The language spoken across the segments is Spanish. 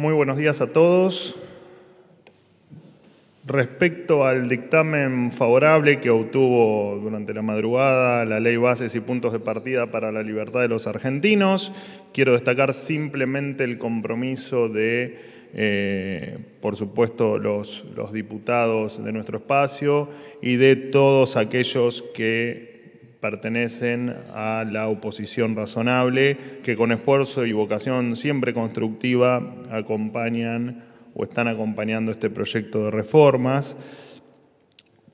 Muy buenos días a todos. Respecto al dictamen favorable que obtuvo durante la madrugada la ley bases y puntos de partida para la libertad de los argentinos, quiero destacar simplemente el compromiso de, eh, por supuesto, los diputados de nuestro espacio y de todos aquellos que pertenecen a la oposición razonable, que con esfuerzo y vocación siempre constructiva acompañan o están acompañando este proyecto de reformas.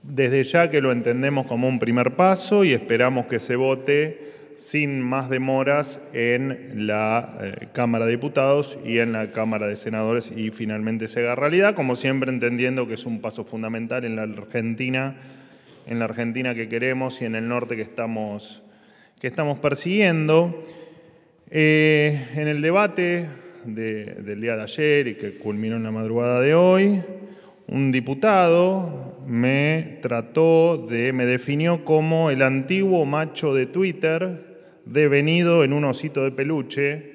Desde ya que lo entendemos como un primer paso y esperamos que se vote sin más demoras en la eh, Cámara de Diputados y en la Cámara de Senadores y finalmente se haga realidad, como siempre entendiendo que es un paso fundamental en la Argentina en la Argentina que queremos y en el norte que estamos, que estamos persiguiendo. Eh, en el debate del día de ayer y que culminó en la madrugada de hoy, un diputado me trató de, me definió como el antiguo macho de Twitter devenido en un osito de peluche.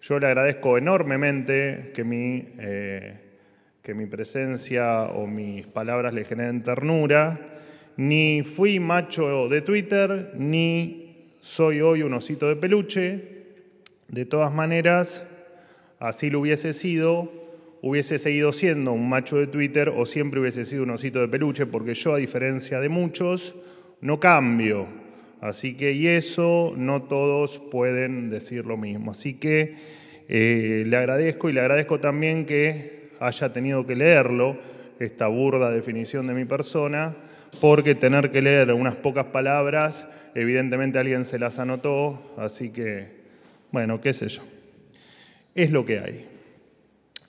Yo le agradezco enormemente que mi, eh, que mi presencia o mis palabras le generen ternura ni fui macho de Twitter, ni soy hoy un osito de peluche. De todas maneras, así lo hubiese sido, hubiese seguido siendo un macho de Twitter o siempre hubiese sido un osito de peluche, porque yo, a diferencia de muchos, no cambio. Así que, y eso no todos pueden decir lo mismo. Así que eh, le agradezco y le agradezco también que haya tenido que leerlo, esta burda definición de mi persona porque tener que leer unas pocas palabras, evidentemente alguien se las anotó, así que, bueno, qué sé yo. Es lo que hay.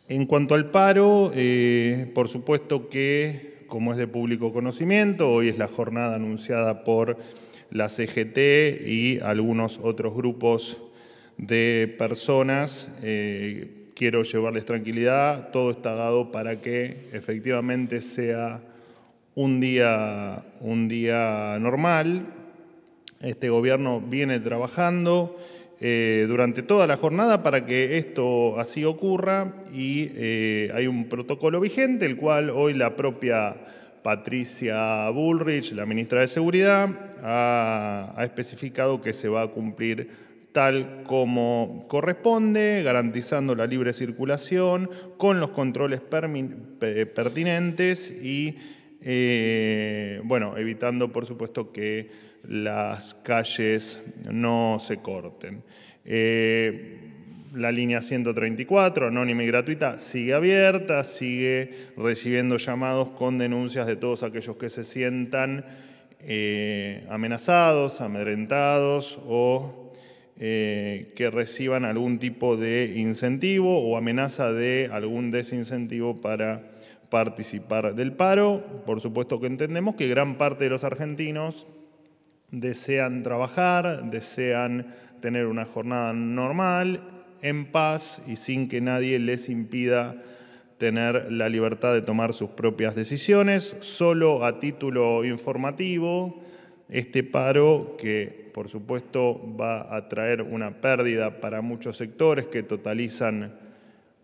En cuanto al paro, eh, por supuesto que, como es de público conocimiento, hoy es la jornada anunciada por la CGT y algunos otros grupos de personas. Eh, quiero llevarles tranquilidad, todo está dado para que efectivamente sea un día, un día normal. Este gobierno viene trabajando eh, durante toda la jornada para que esto así ocurra y eh, hay un protocolo vigente, el cual hoy la propia Patricia Bullrich, la ministra de Seguridad, ha, ha especificado que se va a cumplir tal como corresponde, garantizando la libre circulación, con los controles pertinentes y eh, bueno, evitando por supuesto que las calles no se corten. Eh, la línea 134, anónima y gratuita, sigue abierta, sigue recibiendo llamados con denuncias de todos aquellos que se sientan eh, amenazados, amedrentados o que reciban algún tipo de incentivo o amenaza de algún desincentivo para participar del paro. Por supuesto que entendemos que gran parte de los argentinos desean trabajar, desean tener una jornada normal, en paz y sin que nadie les impida tener la libertad de tomar sus propias decisiones. Solo a título informativo, este paro que por supuesto va a traer una pérdida para muchos sectores que totalizan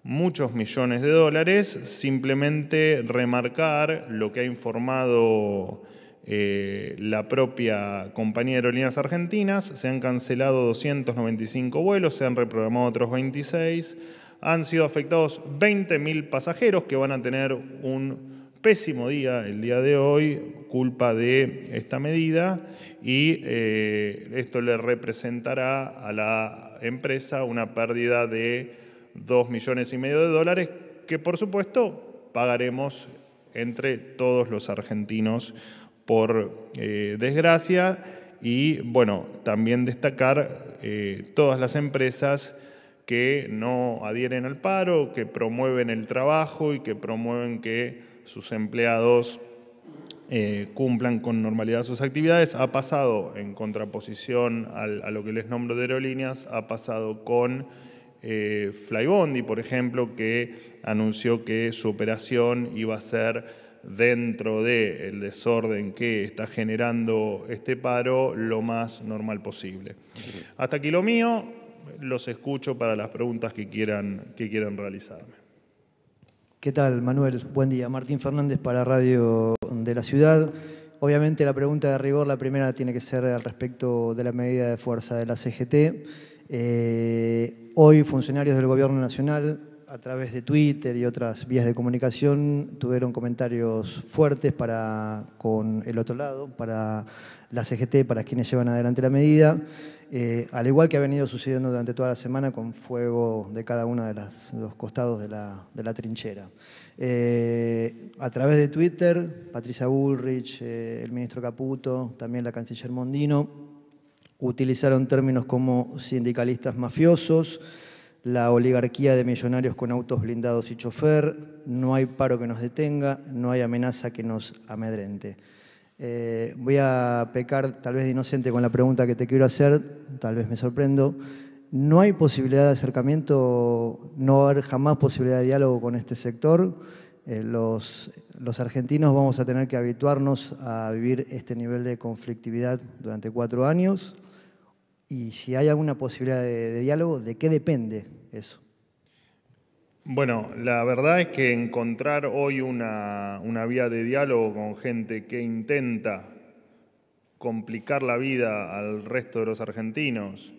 muchos millones de dólares, simplemente remarcar lo que ha informado eh, la propia compañía de aerolíneas argentinas, se han cancelado 295 vuelos, se han reprogramado otros 26, han sido afectados 20.000 pasajeros que van a tener un pésimo día el día de hoy, culpa de esta medida, y eh, esto le representará a la empresa una pérdida de 2 millones y medio de dólares que por supuesto pagaremos entre todos los argentinos por eh, desgracia y bueno, también destacar eh, todas las empresas que no adhieren al paro, que promueven el trabajo y que promueven que sus empleados eh, cumplan con normalidad sus actividades. Ha pasado en contraposición a lo que les nombro de aerolíneas, ha pasado con eh, Flybondi, por ejemplo, que anunció que su operación iba a ser dentro del desorden que está generando este paro lo más normal posible. Hasta aquí lo mío, los escucho para las preguntas que quieran, que quieran realizarme. ¿Qué tal, Manuel? Buen día. Martín Fernández para Radio de la Ciudad. Obviamente la pregunta de rigor, la primera tiene que ser al respecto de la medida de fuerza de la CGT. Eh, hoy funcionarios del Gobierno Nacional, a través de Twitter y otras vías de comunicación, tuvieron comentarios fuertes para, con el otro lado, para la CGT, para quienes llevan adelante la medida, eh, al igual que ha venido sucediendo durante toda la semana con fuego de cada uno de, los costados de la, trinchera. Eh, a través de Twitter, Patricia Bullrich, el ministro Caputo, también la canciller Mondino, Utilizaron términos como sindicalistas mafiosos, la oligarquía de millonarios con autos blindados y chofer, no hay paro que nos detenga, no hay amenaza que nos amedrente. Eh, voy a pecar tal vez de inocente con la pregunta que te quiero hacer, tal vez me sorprendo. ¿No hay posibilidad de acercamiento, no va a haber jamás posibilidad de diálogo con este sector? Eh, los argentinos vamos a tener que habituarnos a vivir este nivel de conflictividad durante cuatro años y si hay alguna posibilidad de, diálogo, ¿de qué depende eso? Bueno, la verdad es que encontrar hoy una, vía de diálogo con gente que intenta complicar la vida al resto de los argentinos,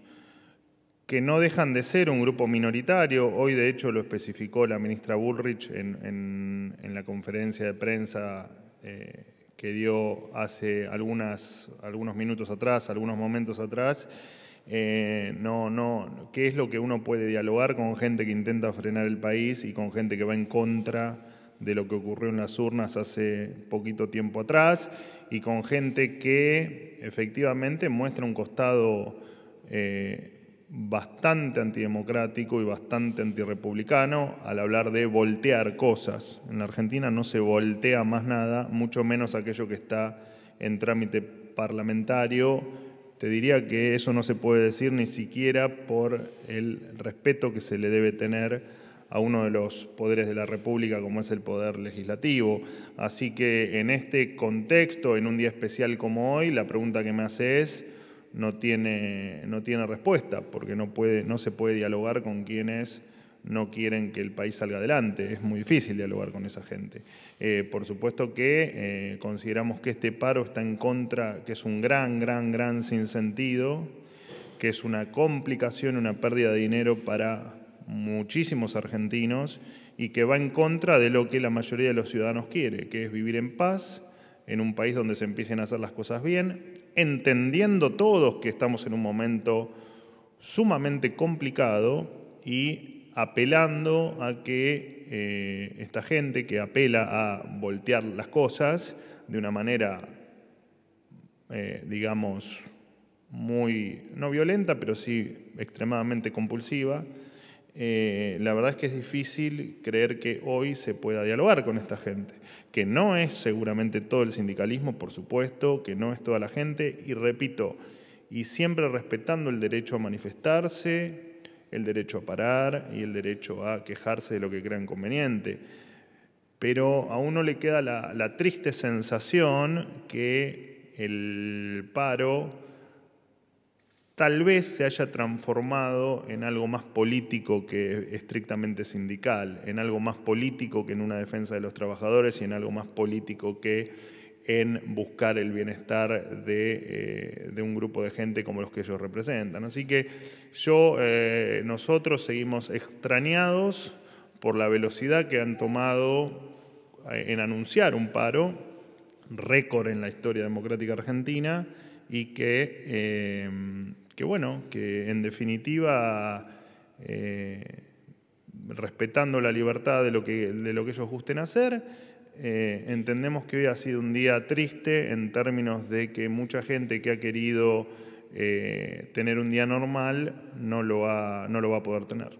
que no dejan de ser un grupo minoritario, hoy de hecho lo especificó la ministra Bullrich en, la conferencia de prensa eh, que dio hace algunos minutos atrás, algunos momentos atrás, eh, no, no, qué es lo que uno puede dialogar con gente que intenta frenar el país y con gente que va en contra de lo que ocurrió en las urnas hace poquito tiempo atrás y con gente que efectivamente muestra un costado eh, bastante antidemocrático y bastante antirrepublicano al hablar de voltear cosas. En la Argentina no se voltea más nada, mucho menos aquello que está en trámite parlamentario te diría que eso no se puede decir ni siquiera por el respeto que se le debe tener a uno de los poderes de la República como es el poder legislativo. Así que en este contexto, en un día especial como hoy, la pregunta que me hace es, no tiene, no tiene respuesta, porque no, puede, no se puede dialogar con quienes no quieren que el país salga adelante. Es muy difícil dialogar con esa gente. Eh, por supuesto que eh, consideramos que este paro está en contra, que es un gran, gran, gran sinsentido, que es una complicación, una pérdida de dinero para muchísimos argentinos y que va en contra de lo que la mayoría de los ciudadanos quiere, que es vivir en paz, en un país donde se empiecen a hacer las cosas bien, entendiendo todos que estamos en un momento sumamente complicado y apelando a que eh, esta gente que apela a voltear las cosas de una manera, eh, digamos, muy, no violenta, pero sí extremadamente compulsiva, eh, la verdad es que es difícil creer que hoy se pueda dialogar con esta gente, que no es seguramente todo el sindicalismo, por supuesto, que no es toda la gente, y repito, y siempre respetando el derecho a manifestarse, el derecho a parar y el derecho a quejarse de lo que crean conveniente. Pero a uno le queda la, la triste sensación que el paro tal vez se haya transformado en algo más político que estrictamente sindical, en algo más político que en una defensa de los trabajadores y en algo más político que en buscar el bienestar eh, de, un grupo de gente como los que ellos representan. Así que yo, eh, nosotros seguimos extrañados por la velocidad que han tomado eh, en anunciar un paro, récord en la historia democrática argentina, y que, bueno, que en definitiva respetando la libertad de lo, que, de lo que ellos gusten hacer, eh, entendemos que hoy ha sido un día triste en términos de que mucha gente que ha querido eh, tener un día normal no lo, no lo va a poder tener.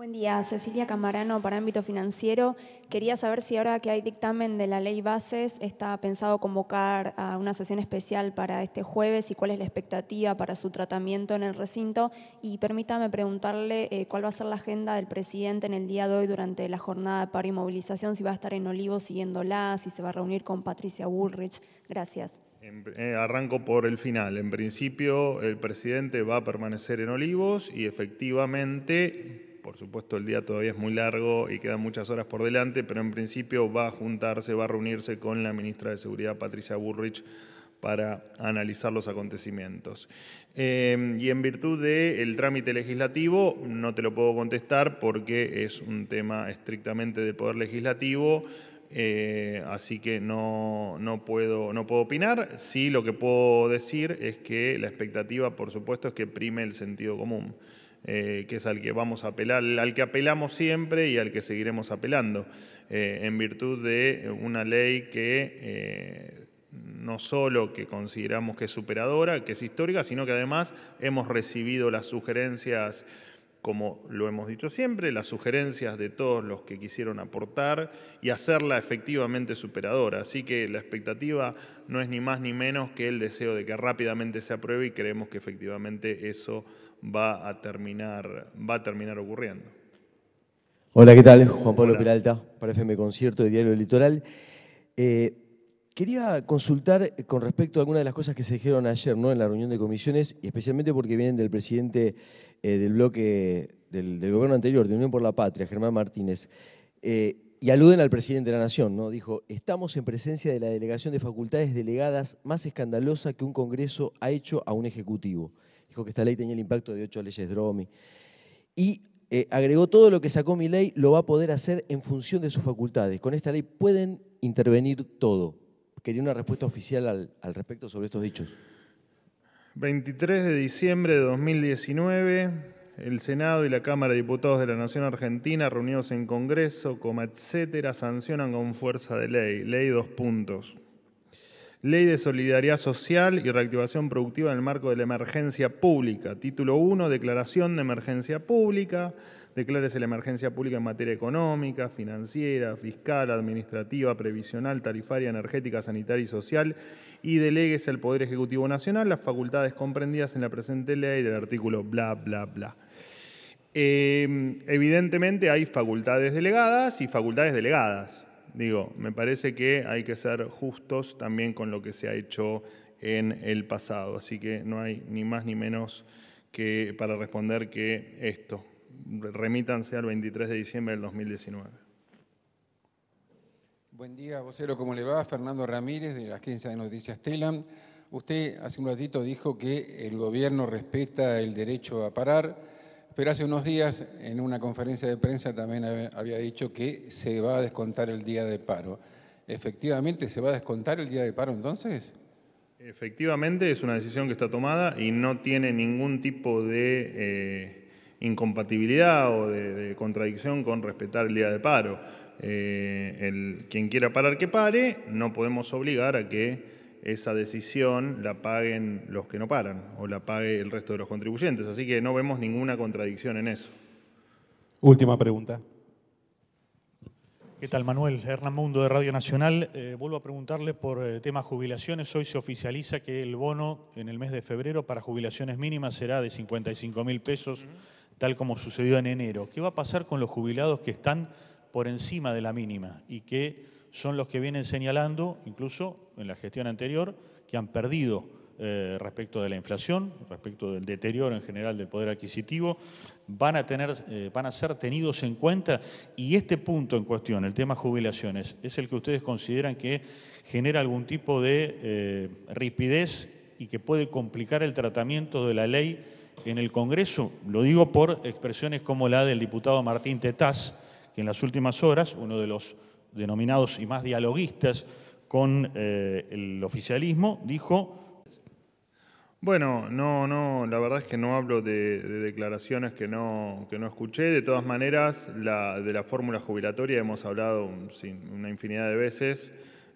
Buen día, Cecilia Camarano para Ámbito Financiero. Quería saber si ahora que hay dictamen de la ley bases, está pensado convocar a una sesión especial para este jueves y cuál es la expectativa para su tratamiento en el recinto. Y permítame preguntarle eh, cuál va a ser la agenda del presidente en el día de hoy durante la jornada de paro y movilización, si va a estar en Olivos siguiéndola, si se va a reunir con Patricia Bullrich. Gracias. Eh, arranco por el final. En principio, el presidente va a permanecer en Olivos y efectivamente por supuesto, el día todavía es muy largo y quedan muchas horas por delante, pero en principio va a juntarse, va a reunirse con la ministra de Seguridad, Patricia Burrich, para analizar los acontecimientos. Em, y en virtud del trámite legislativo, no te lo puedo contestar porque es un tema estrictamente del Poder Legislativo, eh, así que no, puedo, no puedo opinar. Sí lo que puedo decir es que la expectativa, por supuesto, es que prime el sentido común. Eh, que es al que vamos a apelar, al que apelamos siempre y al que seguiremos apelando, eh, en virtud de una ley que eh, no solo que consideramos que es superadora, que es histórica, sino que además hemos recibido las sugerencias, como lo hemos dicho siempre, las sugerencias de todos los que quisieron aportar y hacerla efectivamente superadora. Así que la expectativa no es ni más ni menos que el deseo de que rápidamente se apruebe y creemos que efectivamente eso va a terminar, va a terminar ocurriendo. Hola, ¿qué tal? Juan Pablo Peralta, para FM Concierto de Diario Litoral. Eh, quería consultar con respecto a algunas de las cosas que se dijeron ayer ¿no? en la reunión de comisiones, y especialmente porque vienen del presidente eh, del bloque del, gobierno anterior, de Unión por la Patria, Germán Martínez. Eh, y aluden al presidente de la Nación, ¿no? Dijo, estamos en presencia de la delegación de facultades delegadas más escandalosa que un Congreso ha hecho a un Ejecutivo. Dijo que esta ley tenía el impacto de ocho leyes Dromi. Y eh, agregó todo lo que sacó mi ley, lo va a poder hacer en función de sus facultades. Con esta ley pueden intervenir todo. Quería una respuesta oficial al, respecto sobre estos dichos. 23 de diciembre de 2019, el Senado y la Cámara de Diputados de la Nación Argentina, reunidos en Congreso, como etcétera, sancionan con fuerza de ley, ley dos puntos. Ley de Solidaridad Social y Reactivación Productiva en el marco de la emergencia pública. Título 1, Declaración de Emergencia Pública. Declárese la emergencia pública en materia económica, financiera, fiscal, administrativa, previsional, tarifaria, energética, sanitaria y social y deleguese al Poder Ejecutivo Nacional las facultades comprendidas en la presente ley del artículo bla, bla, bla. Eh, evidentemente hay facultades delegadas y facultades delegadas. Digo, me parece que hay que ser justos también con lo que se ha hecho en el pasado. Así que no hay ni más ni menos que para responder que esto. Remítanse al 23 de diciembre del 2019. Buen día, vocero, ¿cómo le va? Fernando Ramírez, de la agencia de noticias Telam. Usted hace un ratito dijo que el gobierno respeta el derecho a parar pero hace unos días, en una conferencia de prensa, también había dicho que se va a descontar el día de paro. ¿Efectivamente se va a descontar el día de paro entonces? Efectivamente, es una decisión que está tomada y no tiene ningún tipo de eh, incompatibilidad o de, contradicción con respetar el día de paro. Eh, quien quiera parar, que pare, no podemos obligar a que esa decisión la paguen los que no paran o la pague el resto de los contribuyentes. Así que no vemos ninguna contradicción en eso. Última pregunta. ¿Qué tal, Manuel? Hernán Mundo de Radio Nacional. Eh, vuelvo a preguntarle por tema eh, temas jubilaciones. Hoy se oficializa que el bono en el mes de febrero para jubilaciones mínimas será de 55 mil pesos, tal como sucedió en enero. ¿Qué va a pasar con los jubilados que están por encima de la mínima y que son los que vienen señalando, incluso en la gestión anterior, que han perdido eh, respecto de la inflación, respecto del deterioro en general del poder adquisitivo, van a, tener, eh, van a ser tenidos en cuenta y este punto en cuestión, el tema jubilaciones, es el que ustedes consideran que genera algún tipo de eh, ripidez y que puede complicar el tratamiento de la ley en el Congreso. Lo digo por expresiones como la del diputado Martín Tetaz, que en las últimas horas, uno de los denominados y más dialoguistas con eh, el oficialismo, dijo... Bueno, no, no, la verdad es que no hablo de, declaraciones que no, que no escuché. De todas maneras, de la fórmula jubilatoria hemos hablado una infinidad de veces.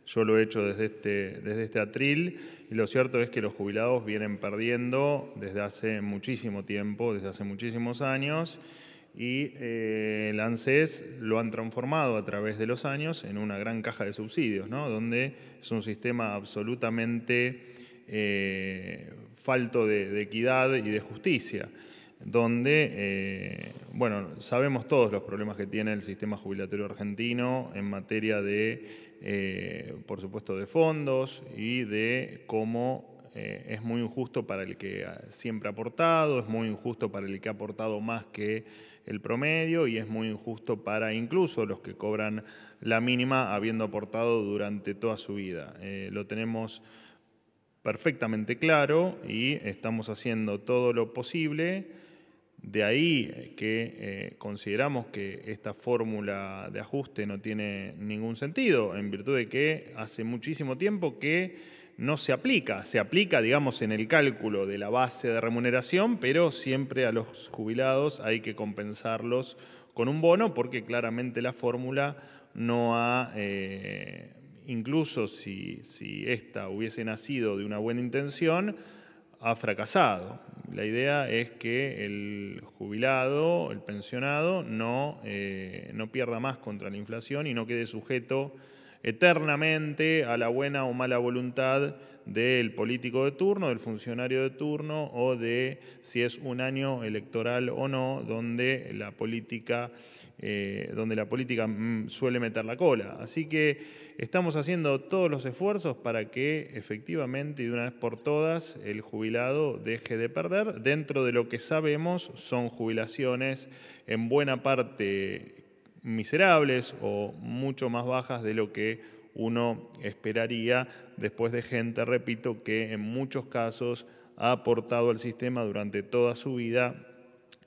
Yo lo he hecho desde este, desde este atril y lo cierto es que los jubilados vienen perdiendo desde hace muchísimo tiempo, desde hace muchísimos años y eh, el ANSES lo han transformado a través de los años en una gran caja de subsidios, donde es un sistema absolutamente eh, falto de, equidad y de justicia, donde, eh, bueno, sabemos todos los problemas que tiene el sistema jubilatorio argentino en materia de, por supuesto, de fondos y de cómo eh, es muy injusto para el que siempre ha aportado, es muy injusto para el que ha aportado más que el promedio y es muy injusto para incluso los que cobran la mínima habiendo aportado durante toda su vida. Eh, lo tenemos perfectamente claro y estamos haciendo todo lo posible. De ahí que eh, consideramos que esta fórmula de ajuste no tiene ningún sentido, en virtud de que hace muchísimo tiempo que no se aplica. Se aplica, digamos, en el cálculo de la base de remuneración, pero siempre a los jubilados hay que compensarlos con un bono porque claramente la fórmula no ha, eh, incluso si, si esta hubiese nacido de una buena intención, ha fracasado. La idea es que el jubilado, el pensionado, no, eh, no pierda más contra la inflación y no quede sujeto eternamente a la buena o mala voluntad del político de turno, del funcionario de turno o de si es un año electoral o no, donde la política, eh, donde la política mm, suele meter la cola. Así que estamos haciendo todos los esfuerzos para que efectivamente y de una vez por todas el jubilado deje de perder. Dentro de lo que sabemos son jubilaciones en buena parte miserables o mucho más bajas de lo que uno esperaría después de gente, repito, que en muchos casos ha aportado al sistema durante toda su vida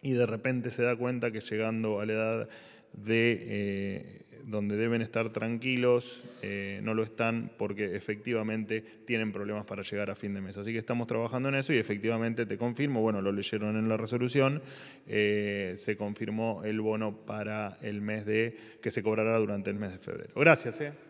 y de repente se da cuenta que llegando a la edad de eh, donde deben estar tranquilos, eh, no lo están porque efectivamente tienen problemas para llegar a fin de mes. Así que estamos trabajando en eso y efectivamente te confirmo, bueno, lo leyeron en la resolución, eh, se confirmó el bono para el mes de, que se cobrará durante el mes de febrero. Gracias. Eh.